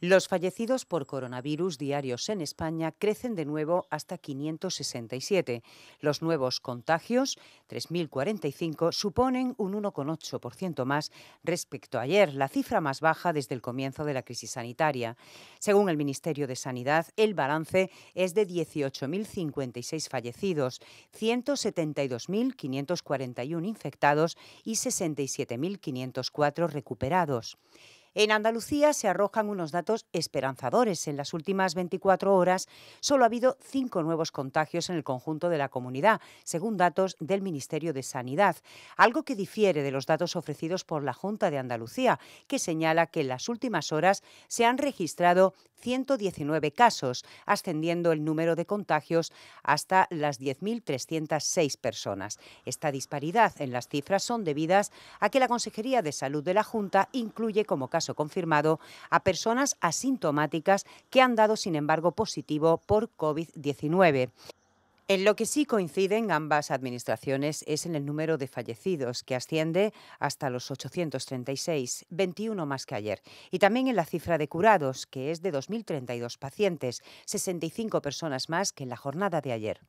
Los fallecidos por coronavirus diarios en España crecen de nuevo hasta 567. Los nuevos contagios, 3.045, suponen un 1,8% más respecto a ayer, la cifra más baja desde el comienzo de la crisis sanitaria. Según el Ministerio de Sanidad, el balance es de 18.056 fallecidos, 172.541 infectados y 67.504 recuperados. En Andalucía se arrojan unos datos esperanzadores. En las últimas 24 horas solo ha habido cinco nuevos contagios en el conjunto de la comunidad, según datos del Ministerio de Sanidad, algo que difiere de los datos ofrecidos por la Junta de Andalucía, que señala que en las últimas horas se han registrado 119 casos, ascendiendo el número de contagios hasta las 10.306 personas. Esta disparidad en las cifras son debidas a que la Consejería de Salud de la Junta incluye como caso confirmado a personas asintomáticas que han dado, sin embargo, positivo por COVID-19. En lo que sí coinciden ambas administraciones es en el número de fallecidos, que asciende hasta los 836, 21 más que ayer, y también en la cifra de curados, que es de 2.032 pacientes, 65 personas más que en la jornada de ayer.